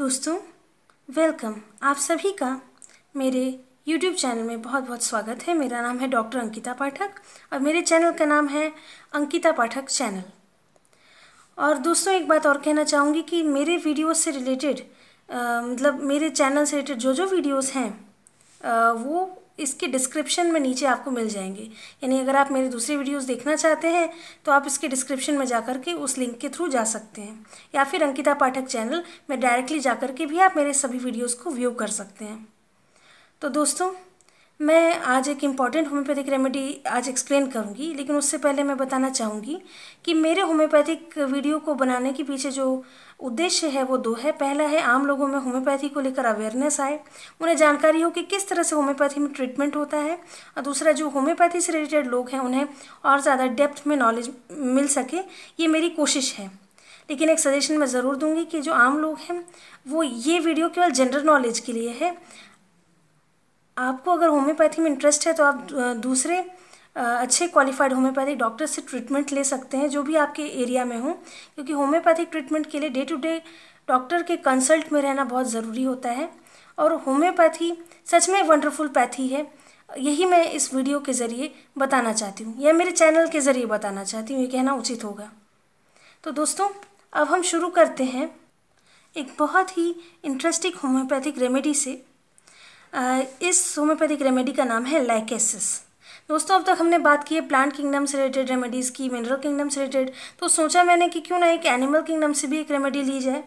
दोस्तों वेलकम आप सभी का मेरे यूट्यूब चैनल में बहुत बहुत स्वागत है मेरा नाम है डॉक्टर अंकिता पाठक और मेरे चैनल का नाम है अंकिता पाठक चैनल और दोस्तों एक बात और कहना चाहूँगी कि मेरे वीडियो से रिलेटेड मतलब मेरे चैनल से रिलेटेड जो जो वीडियोस हैं आ, वो इसके डिस्क्रिप्शन में नीचे आपको मिल जाएंगे यानी अगर आप मेरे दूसरे वीडियोस देखना चाहते हैं तो आप इसके डिस्क्रिप्शन में जा के उस लिंक के थ्रू जा सकते हैं या फिर अंकिता पाठक चैनल में डायरेक्टली जा के भी आप मेरे सभी वीडियोज़ को व्यू कर सकते हैं तो दोस्तों मैं आज एक इम्पॉर्टेंट होम्योपैथिक रेमेडी आज एक्सप्लेन करूंगी लेकिन उससे पहले मैं बताना चाहूँगी कि मेरे होम्योपैथिक वीडियो को बनाने के पीछे जो उद्देश्य है वो दो है पहला है आम लोगों में होम्योपैथी को लेकर अवेयरनेस आए उन्हें जानकारी हो कि किस तरह से होम्योपैथी में ट्रीटमेंट होता है और दूसरा जो होम्योपैथी से रिलेटेड लोग हैं उन्हें और ज़्यादा डेप्थ में नॉलेज मिल सके ये मेरी कोशिश है लेकिन एक सजेशन मैं ज़रूर दूंगी कि जो आम लोग हैं वो ये वीडियो केवल जनरल नॉलेज के लिए है आपको अगर होम्योपैथी में इंटरेस्ट है तो आप दूसरे अच्छे क्वालिफाइड होम्योपैथिक डॉक्टर से ट्रीटमेंट ले सकते हैं जो भी आपके एरिया में हो क्योंकि होम्योपैथिक ट्रीटमेंट के लिए डे टू डे डॉक्टर के कंसल्ट में रहना बहुत ज़रूरी होता है और होम्योपैथी सच में वंडरफुल पैथी है यही मैं इस वीडियो के ज़रिए बताना चाहती हूँ या मेरे चैनल के ज़रिए बताना चाहती हूँ ये कहना उचित होगा तो दोस्तों अब हम शुरू करते हैं एक बहुत ही इंटरेस्टिंग होम्योपैथिक रेमेडी से इस होम्योपैथिक रेमेडी का नाम है लाइकेसिस दोस्तों अब तक हमने बात की है प्लांट किंगडम से रिलेटेड रेमेडीज़ की मिनरल किंगडम से रिलेटेड तो सोचा मैंने कि क्यों ना एक एनिमल किंगडम से भी एक रेमेडी ली जाए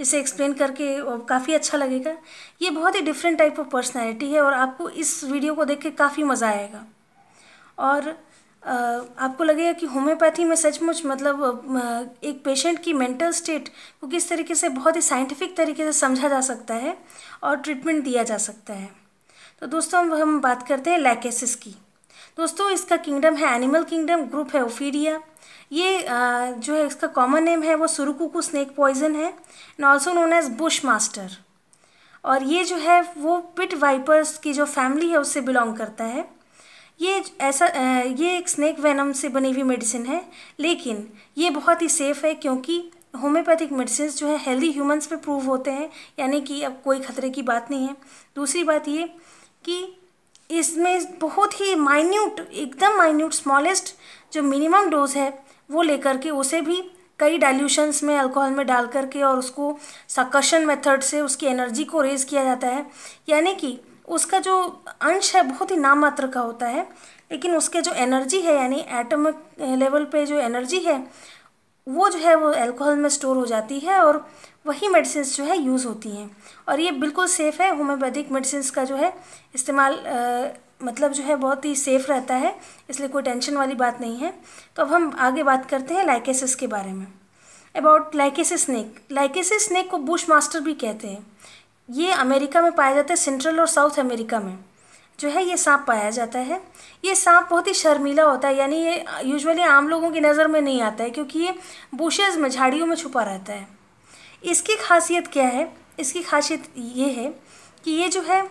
इसे एक्सप्लेन करके काफ़ी अच्छा लगेगा ये बहुत ही डिफरेंट टाइप ऑफ पर्सनैलिटी है और आपको इस वीडियो को देख के काफ़ी मज़ा आएगा और आपको लगेगा कि होम्योपैथी में सचमुच मतलब एक पेशेंट की मेंटल स्टेट को किस तरीके से बहुत ही साइंटिफिक तरीके से समझा जा सकता है और ट्रीटमेंट दिया जा सकता है तो दोस्तों हम बात करते हैं लैकेसिस की दोस्तों इसका किंगडम है एनिमल किंगडम ग्रुप है ओफीडिया ये जो है इसका कॉमन नेम है वो सुरुकुकू स्नेक पॉइजन है and also known as bush master और ये जो है वो पिट वाइपर्स की जो फैमिली है उससे बिलोंग करता है ये ऐसा ये एक स्नैक वेनम से बनी हुई मेडिसिन है लेकिन ये बहुत ही सेफ़ है क्योंकि होम्योपैथिक मेडिसिन जो है हेल्दी ह्यूमंस पे प्रूव होते हैं यानी कि अब कोई ख़तरे की बात नहीं है दूसरी बात ये कि इसमें बहुत ही माइन्यूट एकदम माइन्यूट स्मॉलेस्ट जो मिनिमम डोज है वो लेकर के उसे भी कई डाइल्यूशंस में अल्कोहल में डाल करके और उसको सकशन मेथड से उसकी एनर्जी को रेज किया जाता है यानी कि उसका जो अंश है बहुत ही नामात्र का होता है लेकिन उसके जो एनर्जी है यानी एटम लेवल पे जो एनर्जी है वो जो है वो अल्कोहल में स्टोर हो जाती है और वही मेडिसिन जो है यूज़ होती हैं और ये बिल्कुल सेफ़ है होम्योपैथिक मेडिसिन का जो है इस्तेमाल मतलब जो है बहुत ही सेफ़ रहता है इसलिए कोई टेंशन वाली बात नहीं है तो अब हम आगे बात करते हैं लाइकेसिस के बारे में about lachesis snake lachesis snake को बुश मास्टर भी कहते हैं ये अमेरिका में पाया जाता है सेंट्रल और साउथ अमेरिका में जो है ये सांप पाया जाता है ये सांप बहुत ही शर्मीला होता है यानी ये यूजुअली आम लोगों की नज़र में नहीं आता है क्योंकि ये बुशेज़ में झाड़ियों में छुपा रहता है इसकी खासियत क्या है इसकी खासियत ये है कि ये जो है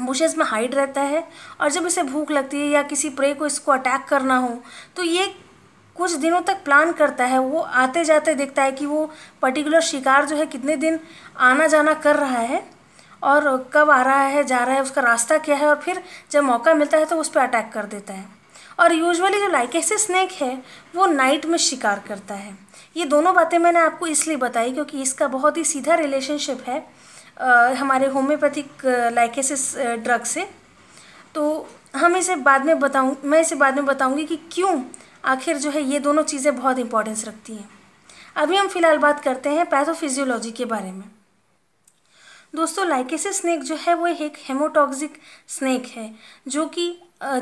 बुशेज़ में हाइड रहता है और जब इसे भूख लगती है या किसी प्रे को इसको अटैक करना हो तो ये कुछ दिनों तक प्लान करता है वो आते जाते देखता है कि वो पर्टिकुलर शिकार जो है कितने दिन आना जाना कर रहा है और कब आ रहा है जा रहा है उसका रास्ता क्या है और फिर जब मौका मिलता है तो उस पर अटैक कर देता है और यूजुअली जो लाइकेसी स्नैक है वो नाइट में शिकार करता है ये दोनों बातें मैंने आपको इसलिए बताई क्योंकि इसका बहुत ही सीधा रिलेशनशिप है आ, हमारे होम्योपैथिक लाइकेसिस ड्रग से तो हम इसे बाद में बताऊँ मैं इसे बाद में बताऊँगी कि क्यों आखिर जो है ये दोनों चीज़ें बहुत इंपॉर्टेंस रखती हैं अभी हम फिलहाल बात करते हैं पैथोफिजियोलॉजी के बारे में दोस्तों लाइकेसिस स्नैक जो है वो एक हेमोटॉक्सिक स्नैक है जो कि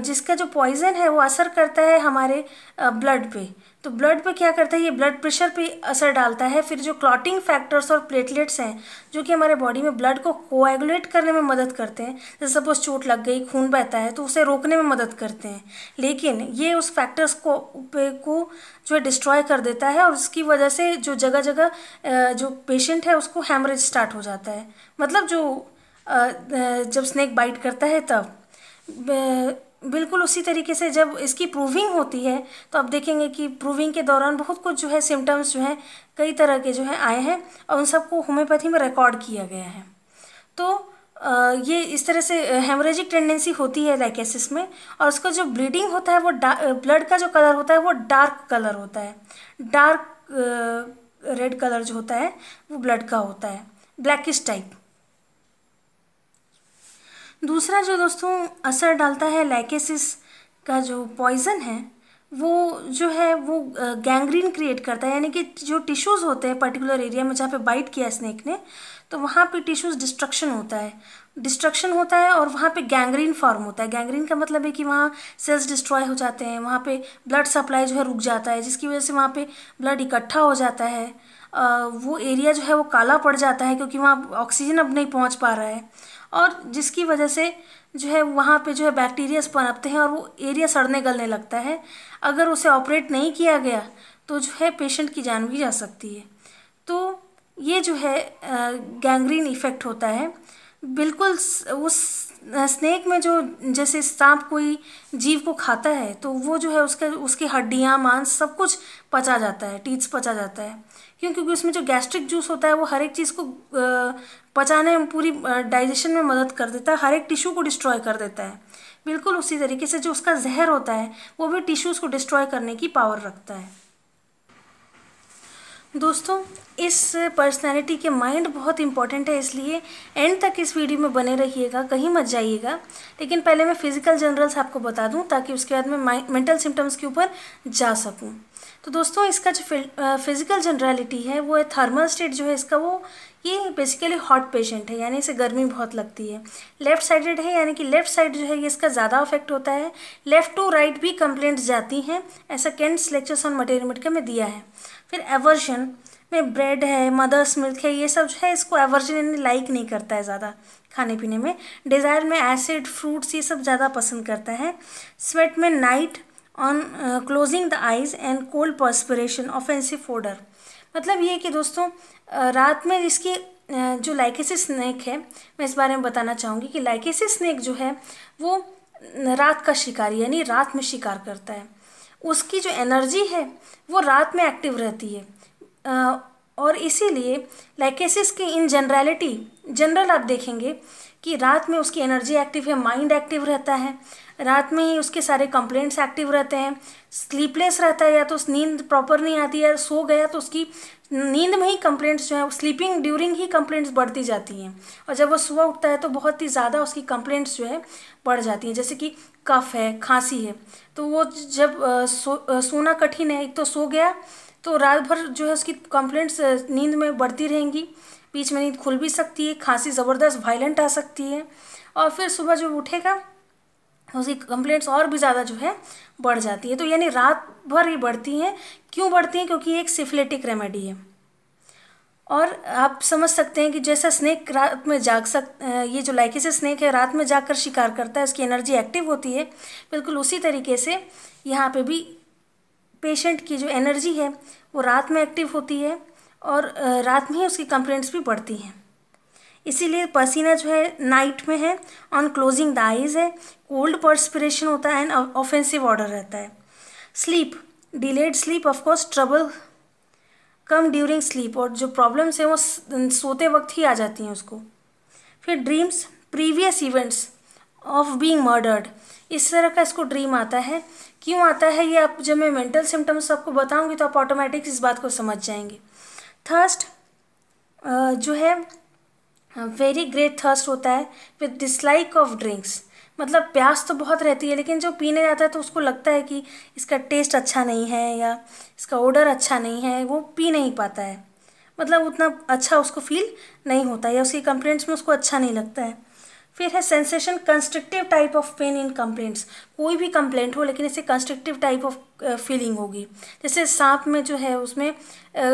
जिसका जो पॉइजन है वो असर करता है हमारे ब्लड पे तो ब्लड पर क्या करता है ये ब्लड प्रेशर पे असर डालता है फिर जो क्लॉटिंग फैक्टर्स और प्लेटलेट्स हैं जो कि हमारे बॉडी में ब्लड को कोएगुलेट करने में मदद करते हैं जैसे सपोज चोट लग गई खून बहता है तो उसे रोकने में मदद करते हैं लेकिन ये उस फैक्टर्स को को जो है डिस्ट्रॉय कर देता है और उसकी वजह से जो जगह जगह जो पेशेंट है उसको हैमरेज स्टार्ट हो जाता है मतलब जो जब स्नैक बाइट करता है तब बिल्कुल उसी तरीके से जब इसकी प्रूविंग होती है तो आप देखेंगे कि प्रूविंग के दौरान बहुत कुछ जो है सिम्टम्स जो हैं कई तरह के जो है आए हैं और उन सबको होम्योपैथी में रिकॉर्ड किया गया है तो ये इस तरह से हेमरेजिक टेंडेंसी होती है लाइकेसिस में और उसका जो ब्लीडिंग होता है वो ब्लड का जो कलर होता है वो डार्क कलर होता है डार्क रेड कलर जो होता है वो ब्लड का होता है ब्लैकिश टाइप दूसरा जो दोस्तों असर डालता है लैकेसिस का जो पॉइज़न है वो जो है वो गैंग्रीन क्रिएट करता है यानी कि जो टिश्यूज़ होते हैं पर्टिकुलर एरिया में जहाँ पे बाइट किया स्नेक ने तो वहाँ पे टिश्यूज़ डिस्ट्रक्शन होता है डिस्ट्रक्शन होता है और वहाँ पे गैंग्रीन फॉर्म होता है गैंग्रीन का मतलब है कि वहाँ सेल्स डिस्ट्रॉय हो जाते हैं वहाँ पे ब्लड सप्लाई जो है रुक जाता है जिसकी वजह से वहाँ पे ब्लड इकट्ठा हो जाता है वो एरिया जो है वो काला पड़ जाता है क्योंकि वहाँ ऑक्सीजन अब नहीं पहुँच पा रहा है और जिसकी वजह से जो है वहाँ पे जो है बैक्टीरियाज पनपते हैं और वो एरिया सड़ने गलने लगता है अगर उसे ऑपरेट नहीं किया गया तो जो है पेशेंट की जान भी जा सकती है तो ये जो है गैंग्रीन इफ़ेक्ट होता है बिल्कुल उस स्नेक में जो जैसे सांप कोई जीव को खाता है तो वो जो है उसका उसकी हड्डियाँ मांस सब कुछ पचा जाता है टीच पचा जाता है क्यों क्योंकि उसमें जो गैस्ट्रिक जूस होता है वो हर एक चीज़ को पचाने में पूरी डाइजेशन में मदद कर देता है हर एक टिश्यू को डिस्ट्रॉय कर देता है बिल्कुल उसी तरीके से जो उसका जहर होता है वो भी टिश्यूज़ को डिस्ट्रॉय करने की पावर रखता है दोस्तों इस पर्सनालिटी के माइंड बहुत इंपॉर्टेंट है इसलिए एंड तक इस वीडियो में बने रहिएगा कहीं मत जाइएगा लेकिन पहले मैं फिजिकल जनरल्स आपको बता दूं ताकि उसके बाद मैं मेंटल सिम्टम्स के ऊपर जा सकूं तो दोस्तों इसका जो फिजिकल जनरलिटी है वो है थर्मल स्टेट जो है इसका वो ये बेसिकली हॉट पेशेंट है यानी इसे गर्मी बहुत लगती है लेफ़्ट साइडेड है यानी कि लेफ़्ट साइड जो है ये इसका ज़्यादा अफेक्ट होता है लेफ़्ट टू राइट भी कंप्लेंट्स जाती हैं ऐसा Kent's lectures on material materia medica में दिया है फिर एवर्जन में ब्रेड है मदर्स मिल्क है ये सब जो है इसको एवर्जन यानी लाइक नहीं करता है ज़्यादा खाने पीने में डिज़ायर में एसिड फ्रूट्स ये सब ज़्यादा पसंद करता है स्वेट में night on closing the eyes and cold perspiration offensive odour मतलब ये कि दोस्तों uh, रात में इसकी uh, जो लाइकेसिस स्नैक है मैं इस बारे में बताना चाहूँगी कि लाइकेसिस स्नैक जो है वो रात का शिकार यानी रात में शिकार करता है उसकी जो एनर्जी है वो रात में एक्टिव रहती है और इसीलिए लाइकेसिस की इन जनरलिटी जनरल आप देखेंगे कि रात में उसकी एनर्जी एक्टिव है माइंड एक्टिव रहता है रात में ही उसके सारे कंप्लेंट्स एक्टिव रहते हैं स्लीपलेस रहता है या तो नींद प्रॉपर नहीं आती है सो गया तो उसकी नींद में ही कंप्लेंट्स जो है स्लीपिंग ड्यूरिंग ही कंप्लेंट्स बढ़ती जाती हैं और जब वो सुबह उठता है तो बहुत ही ज़्यादा उसकी कंप्लेंट्स जो है बढ़ जाती हैं जैसे कि कफ है खांसी है तो वो जब सो, सोना कठिन है एक तो सो गया तो रात भर जो है उसकी कंप्लेंट्स नींद में बढ़ती रहेंगी बीच में नींद खुल भी सकती है खांसी ज़बरदस्त वायलेंट आ सकती है और फिर सुबह जब उठेगा तो उसकी कंप्लेंट्स और भी ज़्यादा जो है बढ़ जाती है तो यानी रात भर ही बढ़ती हैं क्यों बढ़ती हैं क्योंकि एक सिफिलेटिक रेमेडी है और आप समझ सकते हैं कि जैसा स्नैक रात में जाग सक ये जो लाइकिस स्नैक है रात में जाग कर शिकार करता है उसकी एनर्जी एक्टिव होती है बिल्कुल उसी तरीके से यहाँ पे भी पेशेंट की जो एनर्जी है वो रात में एक्टिव होती है और रात में ही उसकी कंप्लेंट्स भी बढ़ती हैं इसीलिए पसीना जो है नाइट में है ऑन क्लोजिंग द आइज है कोल्ड परस्पिरेशन होता है एंड ऑफेंसिव ऑर्डर रहता है sleep delayed sleep of course trouble come during sleep और जो प्रॉब्लम्स हैं वो सोते वक्त ही आ जाती हैं उसको फिर dreams previous events of being murdered इस तरह का इसको ड्रीम आता है क्यों आता है ये आप जब मैं मेंटल सिम्टम्स आपको बताऊंगी तो आप ऑटोमेटिक इस बात को समझ जाएंगे थर्स्ट जो है वेरी ग्रेट थर्स्ट होता है विद डिसलाइक ऑफ ड्रिंक्स मतलब प्यास तो बहुत रहती है लेकिन जो पीने जाता है तो उसको लगता है कि इसका टेस्ट अच्छा नहीं है या इसका ऑर्डर अच्छा नहीं है वो पी नहीं पाता है मतलब उतना अच्छा उसको फील नहीं होता या उसकी कंप्लेंट्स में उसको अच्छा नहीं लगता है फिर है sensation constructive type of pain in complaints कोई भी कंप्लेंट हो लेकिन इसे कंस्ट्रक्टिव टाइप ऑफ फीलिंग होगी जैसे सांप में जो है उसमें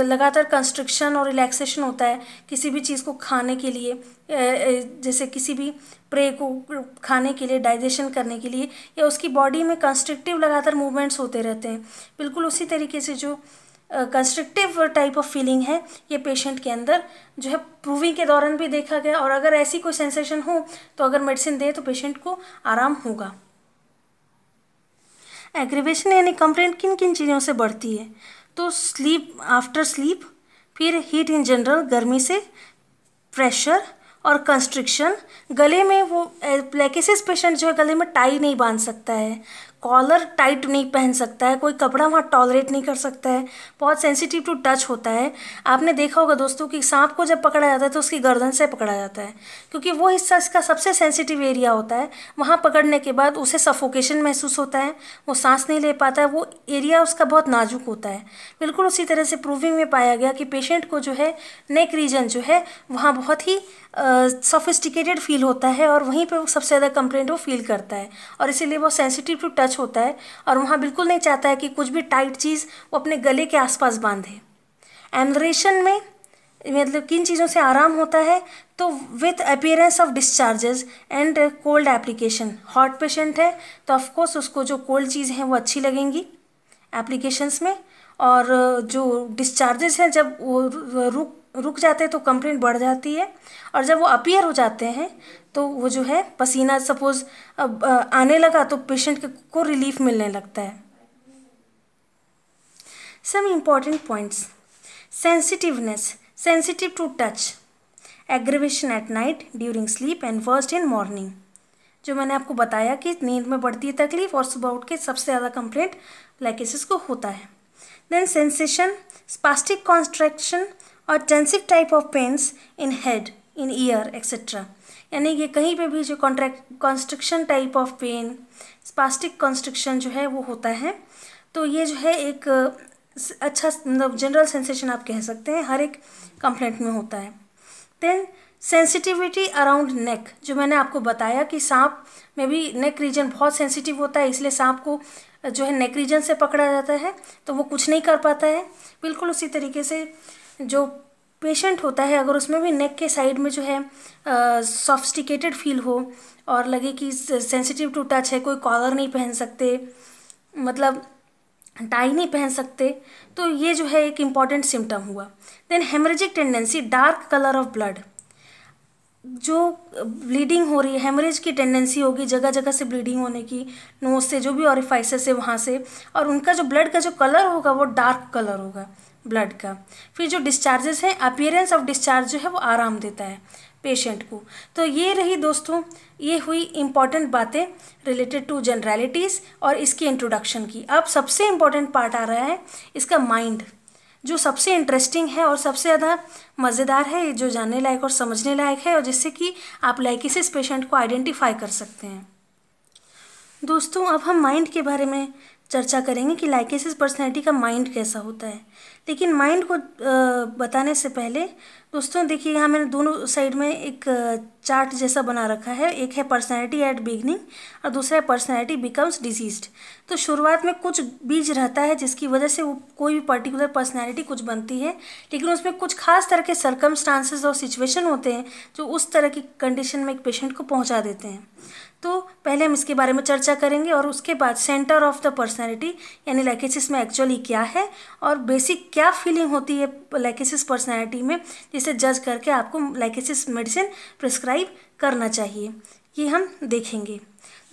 लगातार कंस्ट्रक्शन और रिलैक्सेशन होता है किसी भी चीज़ को खाने के लिए जैसे किसी भी प्रे को खाने के लिए डाइजेशन करने के लिए या उसकी बॉडी में कंस्ट्रक्टिव लगातार मूवमेंट्स होते रहते हैं बिल्कुल उसी तरीके से जो कंस्ट्रक्टिव टाइप ऑफ फीलिंग है ये पेशेंट के अंदर जो है प्रूविंग के दौरान भी देखा गया और अगर ऐसी कोई सेंसेशन हो तो अगर मेडिसिन दे तो पेशेंट को आराम होगा एग्रीवेशन यानी कंप्लेंट किन किन चीज़ों से बढ़ती है तो स्लीप आफ्टर स्लीप फिर हीट इन जनरल गर्मी से प्रेशर और कंस्ट्रिक्शन गले में वो प्लेकेसिस eh, पेशेंट जो है गले में टाई नहीं बांध सकता है कॉलर टाइट नहीं पहन सकता है कोई कपड़ा वहाँ टॉलरेट नहीं कर सकता है बहुत सेंसिटिव टू टच होता है आपने देखा होगा दोस्तों कि सांप को जब पकड़ा जाता है तो उसकी गर्दन से पकड़ा जाता है क्योंकि वो हिस्सा इसका सबसे सेंसिटिव एरिया होता है वहाँ पकड़ने के बाद उसे सफोकेशन महसूस होता है वो सांस नहीं ले पाता है वो एरिया उसका बहुत नाजुक होता है बिल्कुल उसी तरह से प्रूविंग में पाया गया कि पेशेंट को जो है नेक रीजन जो है वहाँ बहुत ही सोफिस्टिकेटेड फील होता है और वहीं पर सबसे ज़्यादा कंप्लेंट वो फील करता है और इसीलिए वो सेंसिटिव टू टच टच होता है और वहाँ बिल्कुल नहीं चाहता है कि कुछ भी टाइट चीज़ वो अपने गले के आसपास बांधे एनरेशन में मतलब किन चीज़ों से आराम होता है तो with appearance of discharges and cold application hot patient है तो ऑफकोर्स उसको जो कोल्ड चीज़ हैं वो अच्छी लगेंगी एप्लीकेशंस में और जो डिस्चार्जेस हैं जब वो रुक रुक जाते हैं तो कंप्लेंट बढ़ जाती है और जब वो अपियर हो जाते हैं तो वो जो है पसीना सपोज अब आने लगा तो पेशेंट को रिलीफ मिलने लगता है some important points sensitiveness sensitive to touch aggravation at night during sleep and first in morning जो मैंने आपको बताया कि नींद में बढ़ती है तकलीफ और सुबह उठ के सबसे ज़्यादा कंप्लेंट ब्लैकेसिस को होता है देन सेंसेशन स्पास्टिक कॉन्स्ट्रक्शन और tensive type of pains in head in ear etcetera यानी कि कहीं पे भी जो contract construction type of pain spastic construction जो है वो होता है तो ये जो है एक अच्छा मतलब जनरल सेंसेशन आप कह सकते हैं हर एक कंप्लेंट में होता है देन सेंसिटिविटी अराउंड नेक जो मैंने आपको बताया कि सांप में भी नेक रीजन बहुत सेंसिटिव होता है इसलिए सांप को जो है नेक रीजन से पकड़ा जाता है तो वो कुछ नहीं कर पाता है बिल्कुल उसी तरीके से जो पेशेंट होता है अगर उसमें भी नेक के साइड में जो है सॉफ्टिकेटेड फील हो और लगे कि सेंसिटिव टू टच है कोई कॉलर नहीं पहन सकते मतलब टाई नहीं पहन सकते तो ये जो है एक इम्पॉर्टेंट सिम्टम हुआ then haemorrhagic tendency dark colour of blood जो ब्लीडिंग हो रही है हेमरेज की टेंडेंसी होगी जगह जगह से ब्लीडिंग होने की नोज से जो भी ऑरिफाइसेस है वहाँ से और उनका जो ब्लड का जो कलर होगा वो डार्क कलर होगा ब्लड का फिर जो डिस्चार्जेस हैं अपियरेंस ऑफ डिस्चार्ज जो है वो आराम देता है पेशेंट को तो ये रही दोस्तों ये हुई इम्पॉर्टेंट बातें रिलेटेड टू जनरलिटीज़ और इसकी इंट्रोडक्शन की अब सबसे इम्पॉर्टेंट पार्ट आ रहा है इसका माइंड जो सबसे इंटरेस्टिंग है और सबसे ज़्यादा मज़ेदार है जो जानने लायक और समझने लायक है और जिससे कि आप लाइकिसिस पेशेंट को आइडेंटिफाई कर सकते हैं दोस्तों अब हम माइंड के बारे में चर्चा करेंगे कि लाइकेसिस पर्सनैलिटी का माइंड कैसा होता है लेकिन माइंड को बताने से पहले दोस्तों देखिए यहाँ मैंने दोनों साइड में एक चार्ट जैसा बना रखा है एक है पर्सनैलिटी एट बिगनिंग और दूसरा है पर्सनैलिटी बिकम्स डिजीज्ड तो शुरुआत में कुछ बीज रहता है जिसकी वजह से वो कोई भी पर्टिकुलर पर्सनैलिटी कुछ बनती है लेकिन उसमें कुछ खास तरह के सर्कमस्टांसेस और सिचुएशन होते हैं जो उस तरह की कंडीशन में एक पेशेंट को पहुँचा देते हैं तो पहले हम इसके बारे में चर्चा करेंगे और उसके बाद सेंटर ऑफ द पर्सनैलिटी यानी लाइकेसिस में एक्चुअली क्या है और बेसिक क्या फीलिंग होती है लाइकेसिस पर्सनैलिटी में जिसे जज करके आपको लाइकेसिस मेडिसिन प्रिस्क्राइब करना चाहिए ये हम देखेंगे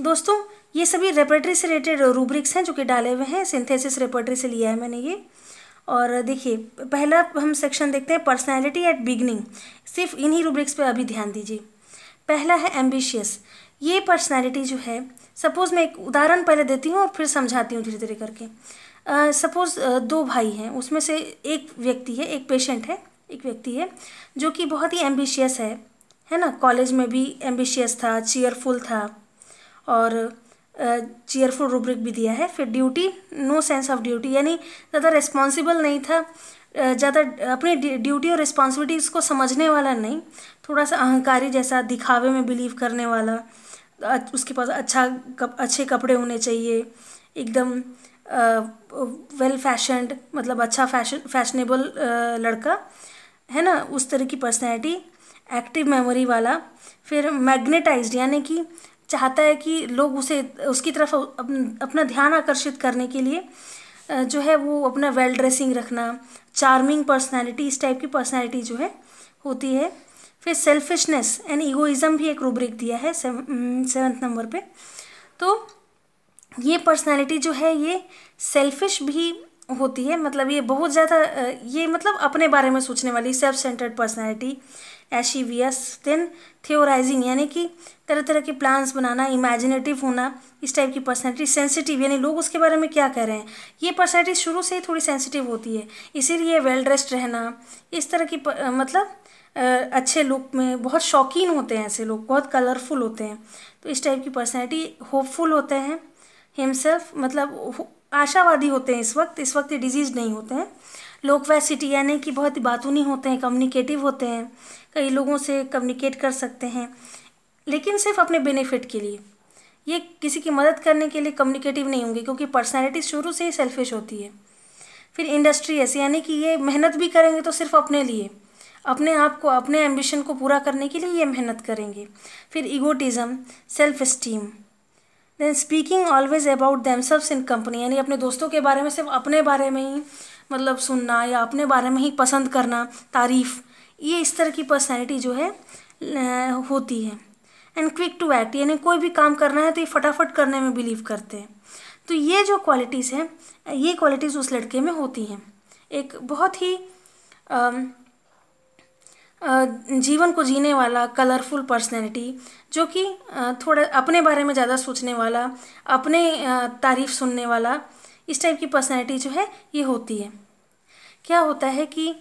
दोस्तों ये सभी रेपर्ट्री से रिलेटेड रूब्रिक्स हैं जो कि डाले हुए हैं सिंथेसिस रेपर्ट्री से लिया है मैंने ये और देखिए पहला हम सेक्शन देखते हैं पर्सनैलिटी एट बिगनिंग सिर्फ इन्हीं रूब्रिक्स पर अभी ध्यान दीजिए पहला है एम्बिशियस ये पर्सनैलिटी जो है सपोज़ मैं एक उदाहरण पहले देती हूँ और फिर समझाती हूँ धीरे धीरे करके सपोज़ uh, uh, दो भाई हैं उसमें से एक व्यक्ति है एक पेशेंट है एक व्यक्ति है जो कि बहुत ही एम्बिशियस है है ना कॉलेज में भी एम्बिशियस था चेयरफुल था और चेयरफुल uh, रूब्रिक भी दिया है फिर duty no sense of duty यानी ज़्यादा रिस्पॉन्सिबल नहीं था ज़्यादा अपनी ड्यूटी और रिस्पॉन्सिबिलिटीज़ को समझने वाला नहीं थोड़ा सा अहंकारी जैसा दिखावे में बिलीव करने वाला उसके पास अच्छा कप, अच्छे कपड़े होने चाहिए एकदम वेल फैशनड मतलब अच्छा फैशन फैशनेबल लड़का है ना उस तरह की पर्सनैलिटी एक्टिव मेमोरी वाला फिर मैग्नेटाइज्ड यानी कि चाहता है कि लोग उसे उसकी तरफ अपना ध्यान आकर्षित करने के लिए जो है वो अपना वेल ड्रेसिंग रखना चार्मिंग पर्सनैलिटी इस टाइप की पर्सनैलिटी जो है होती है फिर सेल्फिशनेस एंड ईगोइज़म भी एक रूब्रिक दिया है सेवन्थ नंबर mm, पे तो ये पर्सनालिटी जो है ये सेल्फिश भी होती है मतलब ये बहुत ज़्यादा ये मतलब अपने बारे में सोचने वाली self centred personality lascivious then theorising यानी कि तरह तरह के प्लान्स बनाना इमेजिनेटिव होना इस टाइप की पर्सनैलिटी सेंसिटिव यानी लोग उसके बारे में क्या कह रहे हैं ये पर्सनैलिटी शुरू से ही थोड़ी सेंसिटिव होती है इसीलिए वेल ड्रेस्ड रहना इस तरह की मतलब अच्छे लुक में बहुत शौकीन होते हैं ऐसे लोग बहुत कलरफुल होते हैं तो इस टाइप की पर्सनैलिटी होपफुल होते हैं हिमसेल्फ मतलब आशावादी होते हैं इस वक्त इस वक्त ये डिजीज नहीं होते हैं लोग वैसिटी यानी कि बहुत ही बातूनी होते हैं कम्युनिकेटिव होते हैं कई लोगों से कम्युनिकेट कर सकते हैं लेकिन सिर्फ अपने बेनिफिट के लिए ये किसी की मदद करने के लिए कम्युनिकेटिव नहीं होंगे क्योंकि पर्सनैलिटी शुरू से ही सेल्फिश होती है फिर इंडस्ट्री ऐसी यानी कि ये मेहनत भी करेंगे तो सिर्फ अपने लिए अपने आप को अपने एम्बिशन को पूरा करने के लिए ये मेहनत करेंगे फिर egotism self esteem then speaking always about themselves in company यानी अपने दोस्तों के बारे में सिर्फ अपने बारे में ही मतलब सुनना या अपने बारे में ही पसंद करना तारीफ़ ये इस तरह की पर्सनैलिटी जो है होती है एंड क्विक टू एक्ट यानी कोई भी काम करना है तो ये फटाफट करने में बिलीव करते हैं तो ये जो क्वालिटीज़ हैं ये क्वालिटीज़ उस लड़के में होती हैं एक बहुत ही जीवन को जीने वाला कलरफुल पर्सनैलिटी जो कि थोड़ा अपने बारे में ज़्यादा सोचने वाला अपने तारीफ सुनने वाला इस टाइप की पर्सनैलिटी जो है ये होती है क्या होता है कि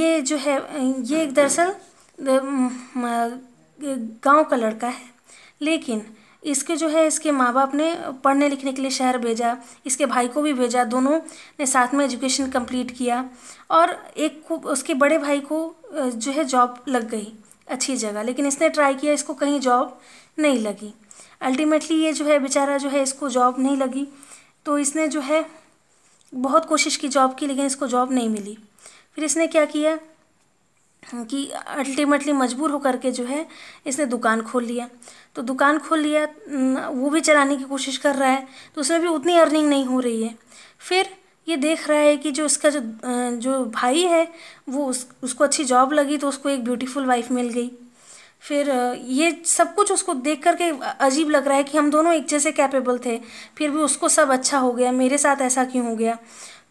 ये जो है ये दरअसल गांव का लड़का है लेकिन इसके जो है इसके माँ बाप ने पढ़ने लिखने के लिए शहर भेजा इसके भाई को भी भेजा दोनों ने साथ में एजुकेशन कंप्लीट किया और एक को उसके बड़े भाई को जो है जॉब लग गई अच्छी जगह लेकिन इसने ट्राई किया इसको कहीं जॉब नहीं लगी अल्टीमेटली ये जो है बेचारा जो है इसको जॉब नहीं लगी तो इसने जो है बहुत कोशिश की जॉब की लेकिन इसको जॉब नहीं मिली फिर इसने क्या किया कि अल्टीमेटली मजबूर होकर के जो है इसने दुकान खोल लिया तो दुकान खोल लिया वो भी चलाने की कोशिश कर रहा है तो उसमें भी उतनी अर्निंग नहीं हो रही है फिर ये देख रहा है कि जो उसका जो जो भाई है वो उस उसको अच्छी जॉब लगी तो उसको एक ब्यूटीफुल वाइफ मिल गई फिर ये सब कुछ उसको देख करके अजीब लग रहा है कि हम दोनों एक जैसे कैपेबल थे फिर भी उसको सब अच्छा हो गया मेरे साथ ऐसा क्यों हो गया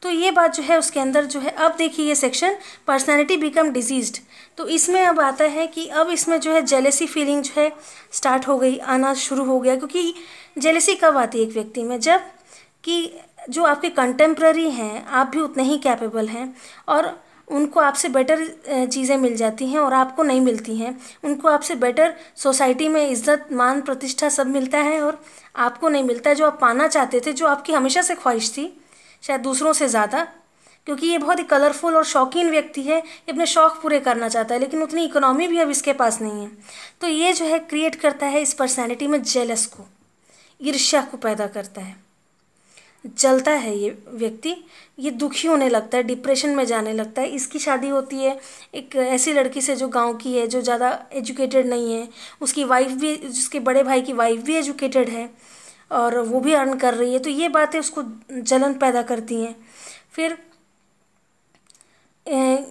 तो ये बात जो है उसके अंदर जो है अब देखिए ये सेक्शन पर्सनैलिटी बिकम डिजीज्ड तो इसमें अब आता है कि अब इसमें जो है जेलेसी फीलिंग जो है स्टार्ट हो गई आना शुरू हो गया क्योंकि जेलेसी कब आती है एक व्यक्ति में जब कि जो आपके कंटेम्प्रेरी हैं आप भी उतने ही कैपेबल हैं और उनको आपसे बेटर चीज़ें मिल जाती हैं और आपको नहीं मिलती हैं उनको आपसे बेटर सोसाइटी में इज्जत मान प्रतिष्ठा सब मिलता है और आपको नहीं मिलता है जो आप पाना चाहते थे जो आपकी हमेशा से ख्वाहिश थी शायद दूसरों से ज़्यादा क्योंकि ये बहुत ही कलरफुल और शौकीन व्यक्ति है ये अपने शौक़ पूरे करना चाहता है लेकिन उतनी इकोनॉमी भी अब इसके पास नहीं है तो ये जो है क्रिएट करता है इस पर्सनैलिटी में जेलस को ईर्ष्या को पैदा करता है जलता है ये व्यक्ति ये दुखी होने लगता है डिप्रेशन में जाने लगता है इसकी शादी होती है एक ऐसी लड़की से जो गांव की है जो ज़्यादा एजुकेटेड नहीं है उसकी वाइफ भी उसके बड़े भाई की वाइफ भी एजुकेटेड है और वो भी अर्न कर रही है तो ये बातें उसको जलन पैदा करती हैं फिर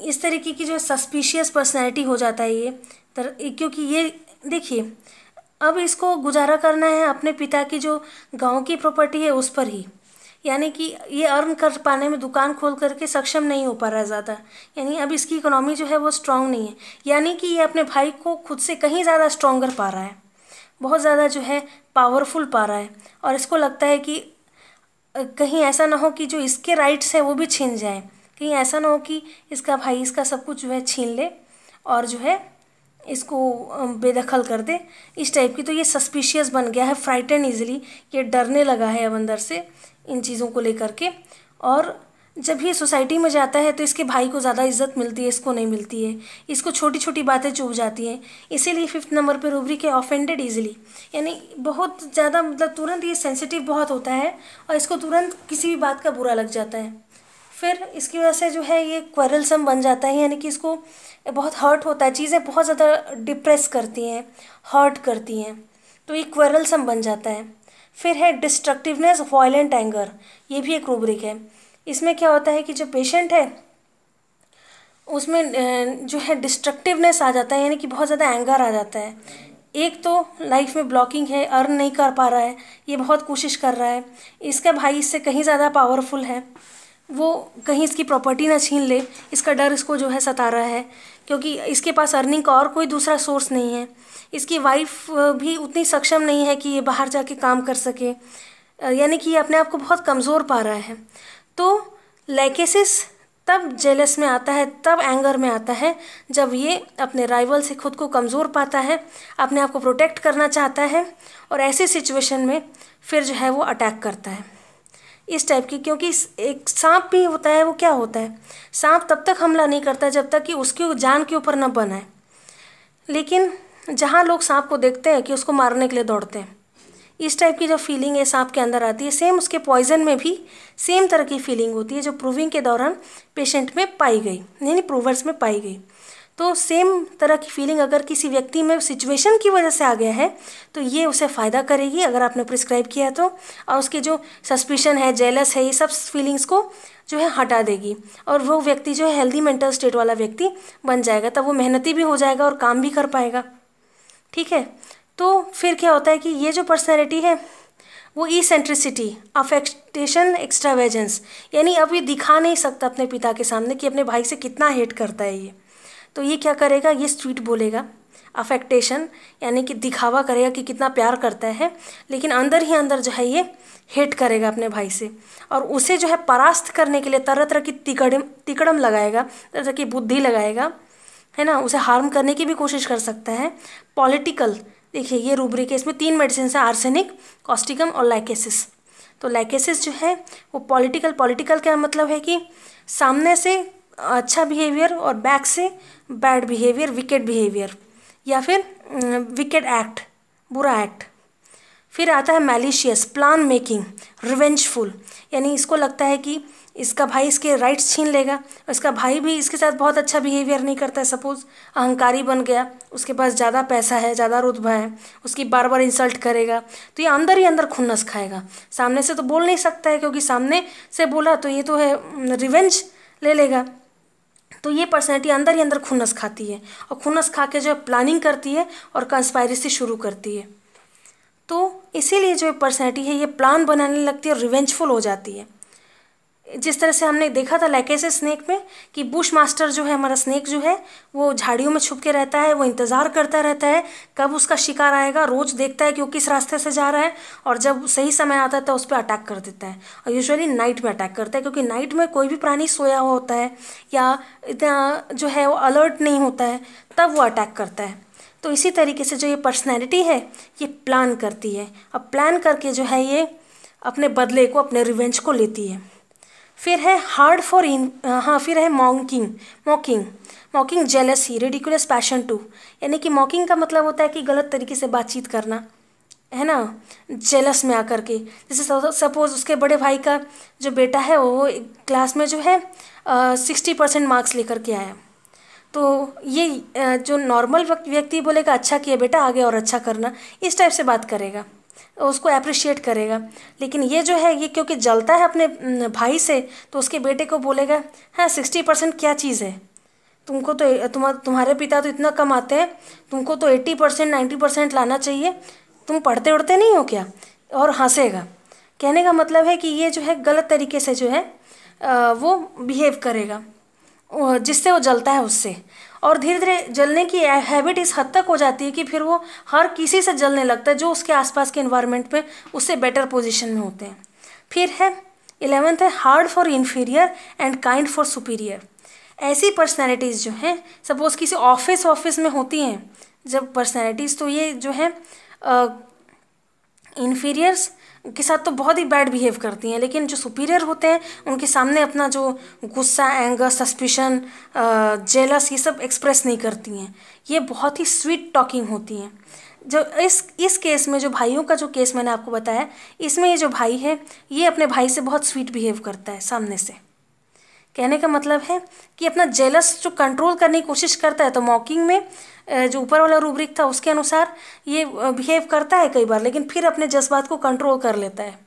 इस तरीके की जो सस्पिशियस पर्सनैलिटी हो जाता है ये तर, क्योंकि ये देखिए अब इसको गुजारा करना है अपने पिता की जो गांव की प्रॉपर्टी है उस पर ही यानी कि ये अर्न कर पाने में दुकान खोल करके सक्षम नहीं हो पा रहा ज़्यादा यानी अब इसकी इकोनॉमी जो है वो स्ट्रांग नहीं है यानी कि ये अपने भाई को खुद से कहीं ज़्यादा स्ट्रॉन्गर पा रहा है बहुत ज़्यादा जो है पावरफुल पा रहा है और इसको लगता है कि कहीं ऐसा ना हो कि जो इसके राइट्स हैं वो भी छीन जाएं कहीं ऐसा ना हो कि इसका भाई इसका सब कुछ जो है छीन ले और जो है इसको बेदखल कर दे इस टाइप की तो ये सस्पिशियस बन गया है फ्राइटन ईजिली ये डरने लगा है अब अंदर से इन चीज़ों को लेकर के और जब ये सोसाइटी में जाता है तो इसके भाई को ज़्यादा इज्जत मिलती है इसको नहीं मिलती है इसको छोटी छोटी बातें चुभ जाती हैं इसीलिए फिफ्थ नंबर पर रूब्रिक है ऑफेंडेड ईजिली यानी बहुत ज़्यादा मतलब तुरंत ये सेंसिटिव बहुत होता है और इसको तुरंत किसी भी बात का बुरा लग जाता है फिर इसकी वजह से जो है ये क्वरलसम बन जाता है यानी कि इसको बहुत हर्ट होता है चीज़ें बहुत ज़्यादा डिप्रेस करती हैं हर्ट करती हैं तो ये क्वरलसम बन जाता है फिर है डिस्ट्रक्टिवनेस वॉयलेंट एंगर ये भी एक रूबरिक है इसमें क्या होता है कि जो पेशेंट है उसमें जो है डिस्ट्रक्टिवनेस आ जाता है यानी कि बहुत ज़्यादा एंगर आ जाता है एक तो लाइफ में ब्लॉकिंग है अर्न नहीं कर पा रहा है ये बहुत कोशिश कर रहा है इसका भाई इससे कहीं ज़्यादा पावरफुल है वो कहीं इसकी प्रॉपर्टी ना छीन ले इसका डर इसको जो है सता रहा है क्योंकि इसके पास अर्निंग का और कोई दूसरा सोर्स नहीं है इसकी वाइफ भी उतनी सक्षम नहीं है कि ये बाहर जाके काम कर सके यानी कि ये अपने आप को बहुत कमज़ोर पा रहा है तो लाइकेसिस तब जेलस में आता है तब एंगर में आता है जब ये अपने राइवल से खुद को कमज़ोर पाता है अपने आप को प्रोटेक्ट करना चाहता है और ऐसी सिचुएशन में फिर जो है वो अटैक करता है इस टाइप की क्योंकि एक सांप भी होता है वो क्या होता है सांप तब तक हमला नहीं करता जब तक कि उसकी जान के ऊपर न बनाए लेकिन जहाँ लोग सांप को देखते हैं कि उसको मारने के लिए दौड़ते हैं इस टाइप की जो फीलिंग है सांप के अंदर आती है सेम उसके पॉइजन में भी सेम तरह की फीलिंग होती है जो प्रूविंग के दौरान पेशेंट में पाई गई यानी प्रूवर्स में पाई गई तो सेम तरह की फीलिंग अगर किसी व्यक्ति में सिचुएशन की वजह से आ गया है तो ये उसे फ़ायदा करेगी अगर आपने प्रिस्क्राइब किया तो और उसके जो सस्पिशन है जेलस है ये सब फीलिंग्स को जो है हटा देगी और वो व्यक्ति जो है हेल्दी मेंटल स्टेट वाला व्यक्ति बन जाएगा तब वो मेहनती भी हो जाएगा और काम भी कर पाएगा ठीक है तो फिर क्या होता है कि ये जो पर्सनैलिटी है वो ई सेंट्रिसिटी अफेक्टेशन एक्स्ट्रावेजेंस यानी अब ये दिखा नहीं सकता अपने पिता के सामने कि अपने भाई से कितना हेट करता है ये तो ये क्या करेगा ये स्वीट बोलेगा अफेक्टेशन यानी कि दिखावा करेगा कि कितना प्यार करता है लेकिन अंदर ही अंदर जो है ये हेट करेगा अपने भाई से और उसे जो है परास्त करने के लिए तरह तरह की तिकड़म तिकड़म लगाएगा तरह तरह की बुद्धि लगाएगा है ना उसे हार्म करने की भी कोशिश कर सकता है पॉलिटिकल देखिए ये रूबरिक है इसमें तीन मेडिसिन है आर्सेनिक कॉस्टिकम और लाइकेसिस तो लाइकेसिस जो है वो पॉलिटिकल पॉलिटिकल का मतलब है कि सामने से अच्छा बिहेवियर और बैक से बैड बिहेवियर विकेट बिहेवियर या फिर विकेट एक्ट बुरा एक्ट फिर आता है मैलिशियस प्लान मेकिंग रिवेंजफुल यानी इसको लगता है कि इसका भाई इसके राइट्स छीन लेगा इसका भाई भी इसके साथ बहुत अच्छा बिहेवियर नहीं करता है सपोज़ अहंकारी बन गया उसके पास ज़्यादा पैसा है ज़्यादा रुतबा है उसकी बार बार इंसल्ट करेगा तो ये अंदर ही अंदर खुन्नस खाएगा सामने से तो बोल नहीं सकता है क्योंकि सामने से बोला तो ये तो है रिवेंज ले लेगा तो ये पर्सनैलिटी अंदर ही अंदर खुन्नस खाती है और खुन्नस खा के जो है प्लानिंग करती है और कंस्पायरेसी शुरू करती है तो इसीलिए जो पर्सनैलिटी है ये प्लान बनाने लगती है और रिवेंजफुल हो जाती है जिस तरह से हमने देखा था से स्नैक में कि बुश मास्टर जो है हमारा स्नैक जो है वो झाड़ियों में छुप के रहता है वो इंतज़ार करता रहता है कब उसका शिकार आएगा रोज़ देखता है कि वो किस रास्ते से जा रहा है और जब सही समय आता है तो उस पर अटैक कर देता है और यूजुअली नाइट में अटैक करता है क्योंकि नाइट में कोई भी प्राणी सोया हुआ होता है या इतना जो है वो अलर्ट नहीं होता है तब वो अटैक करता है तो इसी तरीके से जो ये पर्सनैलिटी है ये प्लान करती है अब प्लान करके जो है ये अपने बदले को अपने रिवेंज को लेती है फिर है हार्ड फॉर इन हाँ फिर है mocking mocking mocking jealousy ridiculous passion to यानी कि मॉकिंग का मतलब होता है कि गलत तरीके से बातचीत करना है ना जेलस में आकर के जैसे सपोज उसके बड़े भाई का जो बेटा है वो क्लास में जो है सिक्सटी परसेंट मार्क्स लेकर के आया तो ये जो नॉर्मल व्यक्ति बोलेगा अच्छा किया बेटा आगे और अच्छा करना इस टाइप से बात करेगा उसको अप्रिशिएट करेगा लेकिन ये जो है ये क्योंकि जलता है अपने भाई से तो उसके बेटे को बोलेगा हाँ सिक्सटी परसेंट क्या चीज़ है तुमको तो तुम्हारे पिता तो इतना कम आते हैं तुमको तो एट्टी परसेंट नाइन्टी परसेंट लाना चाहिए तुम पढ़ते उड़ते नहीं हो क्या और हंसेगा कहने का मतलब है कि ये जो है गलत तरीके से जो है वो बिहेव करेगा जिससे वो जलता है उससे और धीरे धीरे जलने की हैबिट इस हद तक हो जाती है कि फिर वो हर किसी से जलने लगता है जो उसके आसपास के इन्वायरमेंट में उससे बेटर पोजिशन में होते हैं फिर है इलेवेंथ है hard for inferior and kind for superior ऐसी पर्सनैलिटीज़ जो हैं सपोज़ किसी ऑफिस ऑफिस में होती हैं जब पर्सनैलिटीज़ तो ये जो है इन्फीरियर्स के साथ तो बहुत ही बैड बिहेव करती हैं लेकिन जो सुपीरियर होते हैं उनके सामने अपना जो गुस्सा एंगर सस्पिशन जेलस ये सब एक्सप्रेस नहीं करती हैं ये बहुत ही स्वीट टॉकिंग होती हैं जो इस इस केस में जो भाइयों का जो केस मैंने आपको बताया इसमें ये जो भाई है ये अपने भाई से बहुत स्वीट बिहेव करता है सामने से कहने का मतलब है कि अपना जेलस जो कंट्रोल करने की कोशिश करता है तो मॉकिंग में जो ऊपर वाला रूब्रिक था उसके अनुसार ये बिहेव करता है कई बार लेकिन फिर अपने जज्बात को कंट्रोल कर लेता है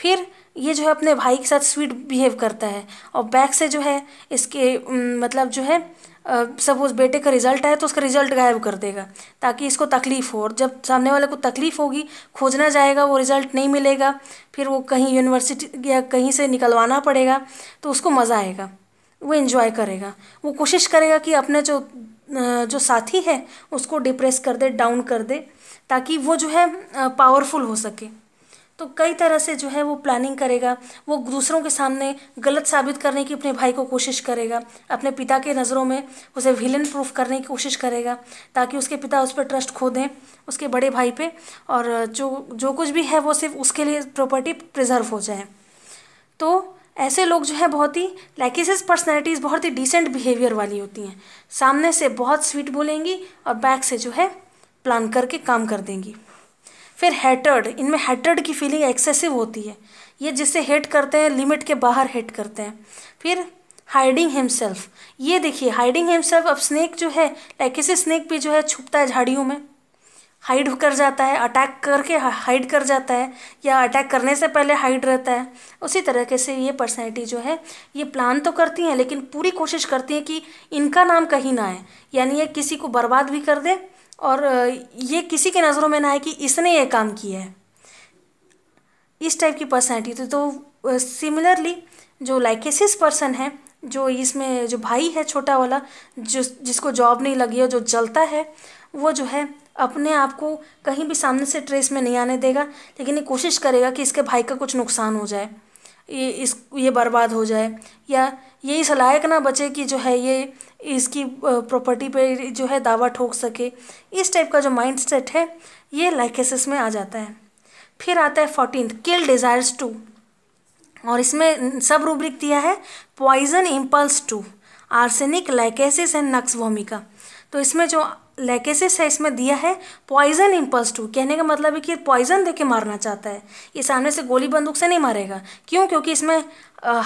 फिर ये जो है अपने भाई के साथ स्वीट बिहेव करता है और बैक से जो है इसके मतलब जो है सपोज़ बेटे का रिजल्ट आया तो उसका रिजल्ट गायब कर देगा ताकि इसको तकलीफ़ हो और जब सामने वाले को तकलीफ़ होगी खोजना जाएगा वो रिज़ल्ट नहीं मिलेगा फिर वो कहीं यूनिवर्सिटी या कहीं से निकलवाना पड़ेगा तो उसको मज़ा आएगा वो इन्जॉय करेगा वो कोशिश करेगा कि अपने जो जो साथी है उसको डिप्रेस कर दे डाउन कर दे ताकि वो जो है पावरफुल हो सके तो कई तरह से जो है वो प्लानिंग करेगा वो दूसरों के सामने गलत साबित करने की अपने भाई को कोशिश करेगा अपने पिता के नज़रों में उसे विलन प्रूफ करने की कोशिश करेगा ताकि उसके पिता उस पर ट्रस्ट खो दें उसके बड़े भाई पे और जो जो कुछ भी है वो सिर्फ उसके लिए प्रॉपर्टी प्रिजर्व हो जाए तो ऐसे लोग जो है बहुत ही लाइकिस पर्सनैलिटीज़ बहुत ही डिसेंट बिहेवियर वाली होती हैं सामने से बहुत स्वीट बोलेंगी और बैक से जो है प्लान करके काम कर देंगी फिर हेटर्ड इनमें हेटर्ड की फीलिंग एक्सेसिव होती है ये जिसे हेट करते हैं लिमिट के बाहर हेट करते हैं फिर हाइडिंग हिमसेल्फ ये देखिए हाइडिंग हिमसेल्फ अब स्नैक जो है लाइक किसी स्नैक भी जो है छुपता है झाड़ियों में हाइड कर जाता है अटैक करके हाइड कर जाता है या अटैक करने से पहले हाइड रहता है उसी तरीके से ये पर्सनैलिटी जो है ये प्लान तो करती हैं लेकिन पूरी कोशिश करती हैं कि इनका नाम कहीं ना आए यानी ये किसी को बर्बाद भी कर दे और ये किसी के नज़रों में ना है कि इसने ये काम किया है इस टाइप की पर्सनैलिटी तो, तो सिमिलरली जो लाइकेसिस पर्सन है जो इसमें जो भाई है छोटा वाला जो जिसको जॉब नहीं लगी है जो जलता है वो जो है अपने आप को कहीं भी सामने से ट्रेस में नहीं आने देगा लेकिन ये कोशिश करेगा कि इसके भाई का कुछ नुकसान हो जाए ये इस ये बर्बाद हो जाए या यही इस लायक ना बचे कि जो है ये इसकी प्रॉपर्टी पे जो है दावा ठोक सके इस टाइप का जो माइंड सेट है ये लाइकेसिस में आ जाता है फिर आता है फोर्टीन किल डिज़ायर्स टू और इसमें सब रूब्रिक दिया है poison impulse to arsenic lachesis and nux vomica तो इसमें जो लैकेसिस है इसमें दिया है पॉइजन इम्पल्स टू कहने का मतलब है कि पॉइजन दे के मारना चाहता है ये सामने से गोली बंदूक से नहीं मारेगा क्यों क्योंकि इसमें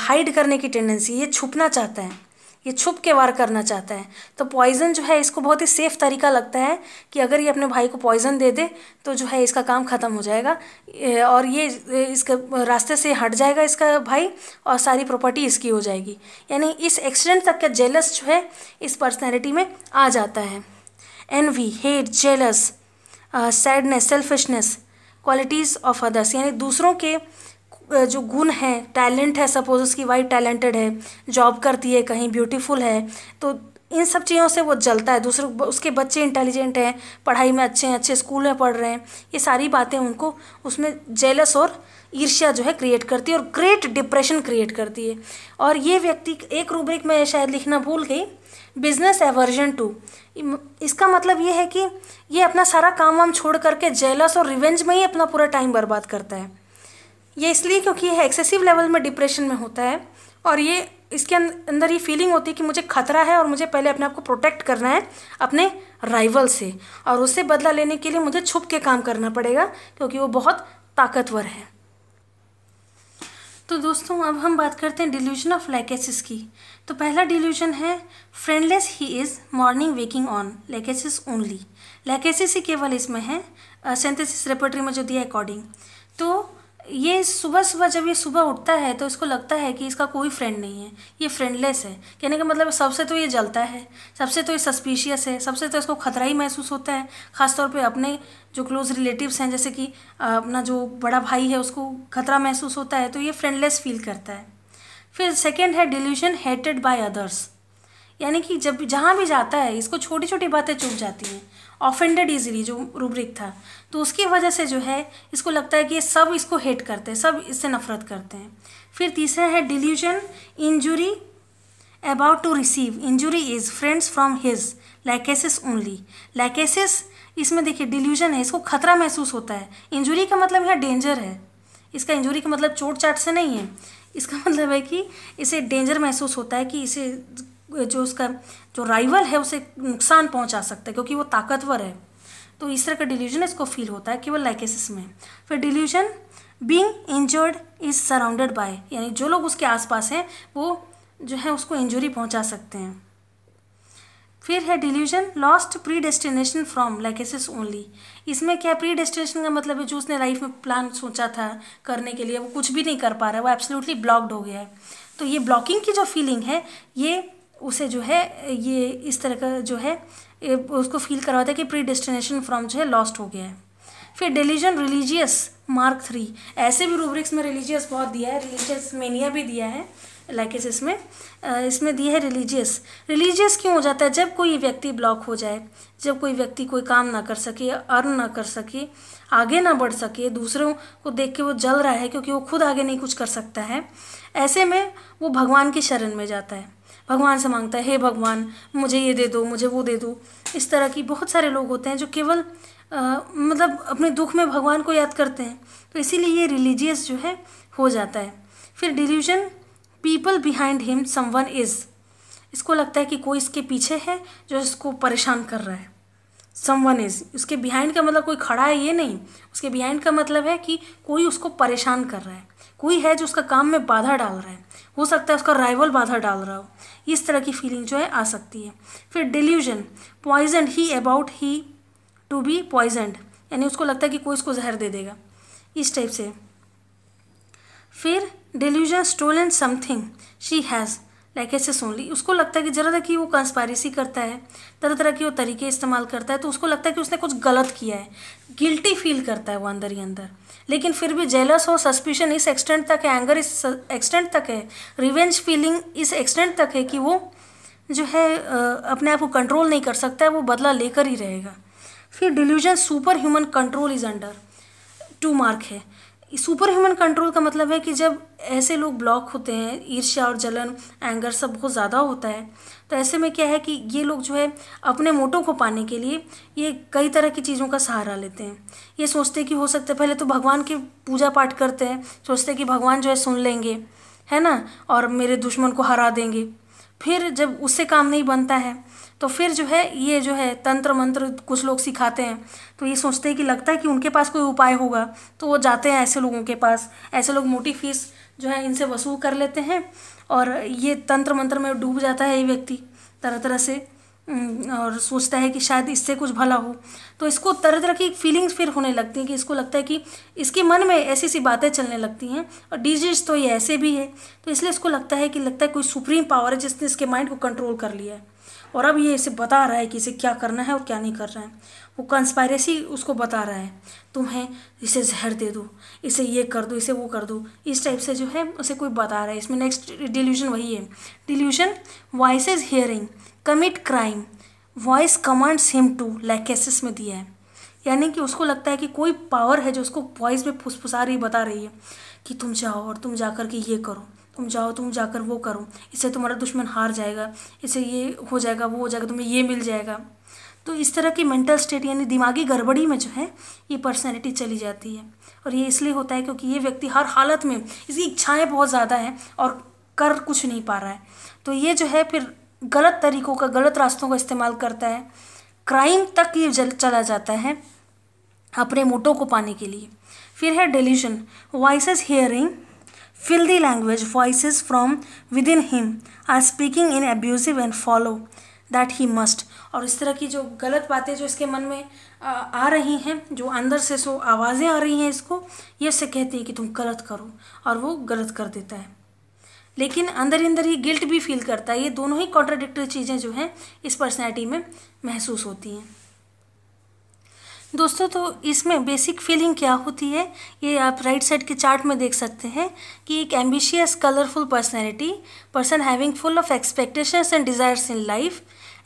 हाइड करने की टेंडेंसी ये छुपना चाहता है ये छुप के वार करना चाहता है तो पॉइज़न जो है इसको बहुत ही सेफ़ तरीका लगता है कि अगर ये अपने भाई को पॉइज़न दे दे तो जो है इसका काम ख़त्म हो जाएगा और ये इसके रास्ते से हट जाएगा इसका भाई और सारी प्रॉपर्टी इसकी हो जाएगी यानी इस एक्सीडेंट तक का जेलस जो है इस पर्सनैलिटी में आ जाता है envy hate jealous sadness selfishness qualities of others यानी दूसरों के जो गुण है टैलेंट है सपोज उसकी वाइफ टैलेंटेड है जॉब करती है कहीं ब्यूटीफुल है तो इन सब चीज़ों से वो जलता है दूसरे उसके बच्चे इंटेलिजेंट हैं पढ़ाई में अच्छे हैं अच्छे स्कूल में पढ़ रहे हैं ये सारी बातें उनको उसमें जेलस और ईर्ष्या जो है क्रिएट करती है और ग्रेट डिप्रेशन क्रिएट करती है और ये व्यक्ति एक रूब्रिक में शायद लिखना भूल गई बिजनेस एवर्जन टू इसका मतलब ये है कि ये अपना सारा काम वाम छोड़ करके जेलस और रिवेंज में ही अपना पूरा टाइम बर्बाद करता है ये इसलिए क्योंकि यह एक्सेसिव लेवल में डिप्रेशन में होता है और ये इसके अं-, अंदर ये फीलिंग होती है कि मुझे खतरा है और मुझे पहले अपने आप को प्रोटेक्ट करना है अपने राइवल से और उससे बदला लेने के लिए मुझे छुप के काम करना पड़ेगा क्योंकि वो बहुत ताकतवर है तो दोस्तों अब हम बात करते हैं डिल्यूजन ऑफ लैकेसिस की तो पहला डिल्यूजन है friendless he is morning waking on lachesis only lachesis ही केवल इसमें है सेंथेसिस रेपोटरी में जो दिया अकॉर्डिंग तो ये सुबह सुबह जब ये सुबह उठता है तो इसको लगता है कि इसका कोई फ्रेंड नहीं है ये फ्रेंडलेस है कहने का मतलब सबसे तो ये जलता है सबसे तो ये सस्पिशियस है सबसे तो इसको खतरा ही महसूस होता है ख़ासतौर पे अपने जो क्लोज़ रिलेटिव्स हैं जैसे कि अपना जो बड़ा भाई है उसको खतरा महसूस होता है तो ये फ्रेंडलेस फील करता है फिर सेकेंड है डिल्यूशन हेटेड बाय अदर्स यानी कि जब जहाँ भी जाता है इसको छोटी छोटी बातें चुप जाती हैं ऑफेंडेड इजीली जो रूब्रिक था तो उसकी वजह से जो है इसको लगता है कि सब इसको हेट करते हैं सब इससे नफरत करते हैं फिर तीसरा है delusion injury about to receive injury is friends from his lachesis only lachesis इसमें देखिए डिल्यूजन है इसको खतरा महसूस होता है इंजुरी का मतलब यहाँ डेंजर है इसका इंजुरी का मतलब चोट चाट से नहीं है इसका मतलब है कि इसे डेंजर महसूस होता है कि इसे जो उसका जो राइवल है उसे नुकसान पहुंचा सकता है क्योंकि वो ताकतवर है तो इस तरह का डिल्यूजन इसको फील होता है केवल लाइकेसिस में फिर delusion being injured is surrounded by यानी जो लोग उसके आसपास हैं वो जो है उसको इंजरी पहुंचा सकते हैं फिर है delusion lost predestination from lachesis only इसमें क्या प्री डेस्टिनेशन का मतलब है जो उसने लाइफ में प्लान सोचा था करने के लिए वो कुछ भी नहीं कर पा रहा है वो एब्सोल्युटली ब्लॉक्ड हो गया है तो ये ब्लॉकिंग की जो फीलिंग है ये उसे जो है ये इस तरह का जो है उसको फील करवाता है कि प्री डेस्टिनेशन फ्रॉम जो है लॉस्ट हो गया है फिर डिलीजन रिलीजियस मार्क थ्री ऐसे भी रूब्रिक्स में रिलीजियस बहुत दिया है रिलीजियस मेनिया भी दिया है लाइक like इसमें इसमें दिया है रिलीजियस रिलीजियस क्यों हो जाता है जब कोई व्यक्ति ब्लॉक हो जाए जब कोई व्यक्ति कोई काम ना कर सके अर्न ना कर सके आगे ना बढ़ सके दूसरों को देख के वो जल रहा है क्योंकि वो खुद आगे नहीं कुछ कर सकता है ऐसे में वो भगवान की शरण में जाता है भगवान से मांगता है हे भगवान मुझे ये दे दो मुझे वो दे दो इस तरह की बहुत सारे लोग होते हैं जो केवल मतलब अपने दुख में भगवान को याद करते हैं तो इसीलिए ये रिलीजियस जो है हो जाता है फिर delusion people behind him someone is इसको लगता है कि कोई इसके पीछे है जो इसको परेशान कर रहा है समवन इज उसके बिहाइंड का मतलब कोई खड़ा है ये नहीं उसके बिहाइंड का मतलब है कि कोई उसको परेशान कर रहा है कोई है जो उसका काम में बाधा डाल रहा है हो सकता है उसका राइवल बाधा डाल रहा हो इस तरह की फीलिंग जो है आ सकती है फिर delusion poison he about he to be poisoned यानी उसको लगता है कि कोई उसको जहर दे देगा इस टाइप से फिर delusion stole and something she has like ऐसे सुन ली उसको लगता है कि ज़रा कि वो कंस्पायरेसी करता है तरह तरह के वो तरीके इस्तेमाल करता है तो उसको लगता है कि उसने कुछ गलत किया है गिल्टी फील करता है वो अंदर ही अंदर लेकिन फिर भी जेलस और सस्पिशन इस एक्सटेंट तक है एंगर इस एक्सटेंट तक है रिवेंज फीलिंग इस एक्सटेंट तक है कि वो जो है अपने आप को कंट्रोल नहीं कर सकता है वो बदला लेकर ही रहेगा फिर delusion superhuman control is under to mark है सुपर ह्यूमन कंट्रोल का मतलब है कि जब ऐसे लोग ब्लॉक होते हैं ईर्ष्या और जलन एंगर सब बहुत ज़्यादा होता है तो ऐसे में क्या है कि ये लोग जो है अपने मोटों को पाने के लिए ये कई तरह की चीज़ों का सहारा लेते हैं ये सोचते कि हो सकता है पहले तो भगवान की पूजा पाठ करते हैं सोचते कि भगवान जो है सुन लेंगे है ना और मेरे दुश्मन को हरा देंगे फिर जब उससे काम नहीं बनता है तो फिर जो है ये जो है तंत्र मंत्र कुछ लोग सिखाते हैं तो ये सोचते हैं कि लगता है कि उनके पास कोई उपाय होगा तो वो जाते हैं ऐसे लोगों के पास ऐसे लोग मोटी फीस जो है इनसे वसूल कर लेते हैं और ये तंत्र मंत्र में डूब जाता है ये व्यक्ति तरह तरह से और सोचता है कि शायद इससे कुछ भला हो तो इसको तरह तरह की फीलिंग्स फिर होने लगती हैं कि इसको लगता है कि इसके मन में ऐसी सी बातें चलने लगती हैं और डिजीज तो ये ऐसे भी है तो इसलिए इसको लगता है कि लगता है कोई सुप्रीम पावर है जिसने इसके माइंड को कंट्रोल कर लिया है और अब ये इसे बता रहा है कि इसे क्या करना है और क्या नहीं करना है वो कंस्पायरेसी उसको बता रहा है तुम्हें इसे जहर दे दो इसे ये कर दो इसे वो कर दो इस टाइप से जो है उसे कोई बता रहा है इसमें नेक्स्ट डिल्यूजन वही है delusion voice is hearing commit crime voice commands him to lachesis cases में दिया है यानी कि उसको लगता है कि कोई पावर है जो उसको वॉइस में फुसफुसा रही बता रही है कि तुम जाओ और तुम जा कर के ये करो तुम जाओ तुम जाकर वो करो इससे तुम्हारा दुश्मन हार जाएगा इससे ये हो जाएगा वो हो जाएगा तुम्हें ये मिल जाएगा तो इस तरह की मेंटल स्टेट यानी दिमागी गड़बड़ी में जो है ये पर्सनैलिटी चली जाती है और ये इसलिए होता है क्योंकि ये व्यक्ति हर हालत में इसकी इच्छाएँ बहुत ज़्यादा हैं और कर कुछ नहीं पा रहा है तो ये जो है फिर गलत तरीक़ों का गलत रास्तों का इस्तेमाल करता है क्राइम तक ये जल चला जाता है अपने मोटों को पाने के लिए फिर है delusion voice hearing filthy language voices from within him are speaking in abusive and follow that he must और इस तरह की जो गलत बातें जो इसके मन में आ रही हैं जो अंदर से सो आवाज़ें आ रही हैं इसको ये से कहती है कि तुम गलत करो और वो गलत कर देता है लेकिन अंदर ही अंदर ये गिल्ट भी फील करता है ये दोनों ही कॉन्ट्राडिक्टरी चीज़ें जो हैं इस पर्सनैलिटी में महसूस होती हैं दोस्तों तो इसमें बेसिक फीलिंग क्या होती है ये आप राइट साइड के चार्ट में देख सकते हैं कि एक ambitious colourful personality person having full of expectations and desires in life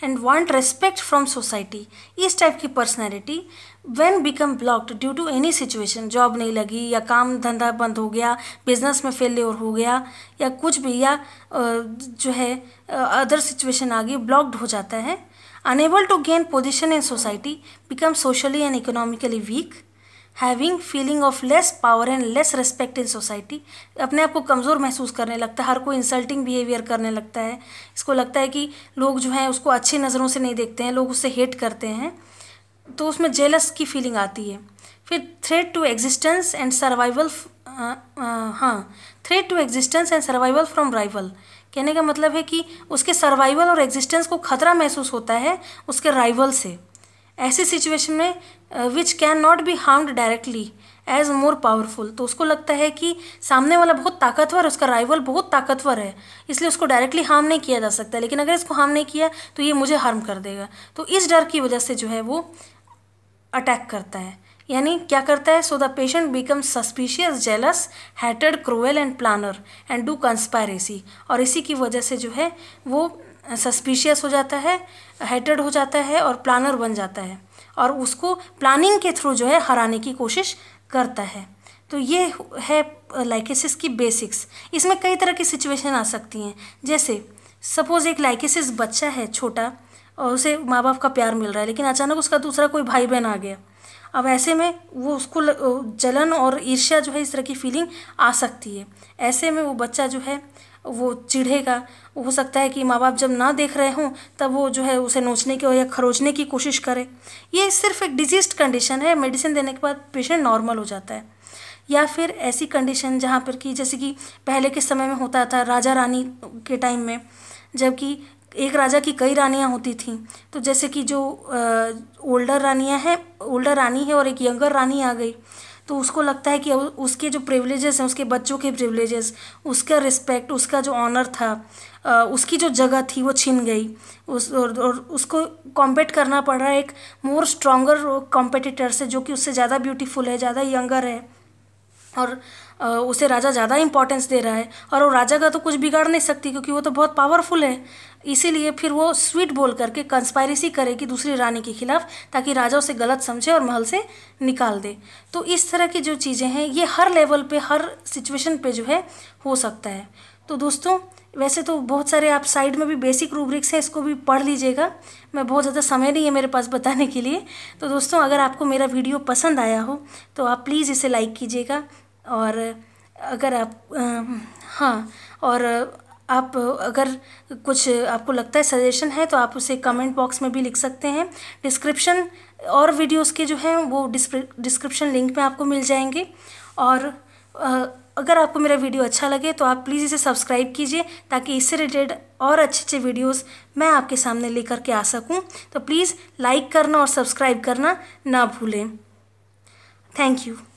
and want respect from society इस टाइप की personality when become blocked due to any situation job नहीं लगी या काम धंधा बंद हो गया बिजनेस में फेल्योर हो गया या कुछ भी या जो है अदर सिचुएशन आ गई ब्लॉक्ड हो जाता है unable to gain position in society, become socially and economically weak, having feeling of less power and less respect in society अपने आप को कमज़ोर महसूस करने लगता है हर कोई इंसल्टिंग बिहेवियर करने लगता है इसको लगता है कि लोग जो हैं उसको अच्छी नज़रों से नहीं देखते हैं लोग उससे हेट करते हैं तो उसमें जेलस की फीलिंग आती है फिर threat to existence and survival हाँ threat to existence and survival from rival कहने का मतलब है कि उसके सर्वाइवल और एग्जिस्टेंस को खतरा महसूस होता है उसके राइवल से ऐसी सिचुएशन में which can not be harmed directly as more powerful तो उसको लगता है कि सामने वाला बहुत ताकतवर है उसका राइवल बहुत ताकतवर है इसलिए उसको डायरेक्टली हार्म नहीं किया जा सकता लेकिन अगर इसको हार्म नहीं किया तो ये मुझे हार्म कर देगा तो इस डर की वजह से जो है वो अटैक करता है यानी क्या करता है so the patient become suspicious jealous hated cruel and planner and do conspiracy और इसी की वजह से जो है वो सस्पिशियस हो जाता है हैटेड हो जाता है और प्लानर बन जाता है और उसको प्लानिंग के थ्रू जो है हराने की कोशिश करता है तो ये है लाइकेसिस की बेसिक्स इसमें कई तरह की सिचुएशन आ सकती हैं जैसे सपोज़ एक लाइकेसिस बच्चा है छोटा और उसे माँ बाप का प्यार मिल रहा है लेकिन अचानक उसका दूसरा कोई भाई बहन आ गया अब ऐसे में वो उसको जलन और ईर्ष्या जो है इस तरह की फीलिंग आ सकती है ऐसे में वो बच्चा जो है वो चिढ़ेगा हो सकता है कि माँ बाप जब ना देख रहे हों तब वो जो है उसे नोचने की या खरोचने की कोशिश करे ये सिर्फ एक डिजीज कंडीशन है मेडिसिन देने के बाद पेशेंट नॉर्मल हो जाता है या फिर ऐसी कंडीशन जहाँ पर कि जैसे कि पहले के समय में होता था राजा रानी के टाइम में जबकि एक राजा की कई रानियाँ होती थीं तो जैसे कि जो ओल्डर रानियाँ हैं ओल्डर रानी है और एक यंगर रानी आ गई तो उसको लगता है कि उसके जो प्रिवलेजेस हैं उसके बच्चों के प्रिवलेजेस उसका रिस्पेक्ट उसका जो ऑनर था उसकी जो जगह थी वो छिन गई उस और, और उसको कॉम्पेट करना पड़ रहा है एक मोर स्ट्रॉन्गर कॉम्पिटिटर से जो कि उससे ज़्यादा ब्यूटीफुल है ज़्यादा यंगर है और उसे राजा ज़्यादा इंपॉर्टेंस दे रहा है और वो राजा का तो कुछ बिगाड़ नहीं सकती क्योंकि वो तो बहुत पावरफुल है इसीलिए फिर वो स्वीट बोल करके कंस्पायरेसी करेगी दूसरी रानी के खिलाफ ताकि राजा उसे गलत समझे और महल से निकाल दे तो इस तरह की जो चीज़ें हैं ये हर लेवल पे हर सिचुएशन पे जो है हो सकता है तो दोस्तों वैसे तो बहुत सारे आप साइड में भी बेसिक रूब्रिक्स हैं इसको भी पढ़ लीजिएगा मैं बहुत ज़्यादा समय नहीं है मेरे पास बताने के लिए तो दोस्तों अगर आपको मेरा वीडियो पसंद आया हो तो आप प्लीज़ इसे लाइक कीजिएगा और अगर आप हाँ और आप अगर कुछ आपको लगता है सजेशन है तो आप उसे कमेंट बॉक्स में भी लिख सकते हैं डिस्क्रिप्शन और वीडियोस के जो हैं वो डिस्क्रिप्शन लिंक में आपको मिल जाएंगे और अगर आपको मेरा वीडियो अच्छा लगे तो आप प्लीज़ इसे सब्सक्राइब कीजिए ताकि इससे रिलेटेड और अच्छे अच्छे वीडियोस मैं आपके सामने लेकर के आ सकूं तो प्लीज़ लाइक करना और सब्सक्राइब करना ना भूलें थैंक यू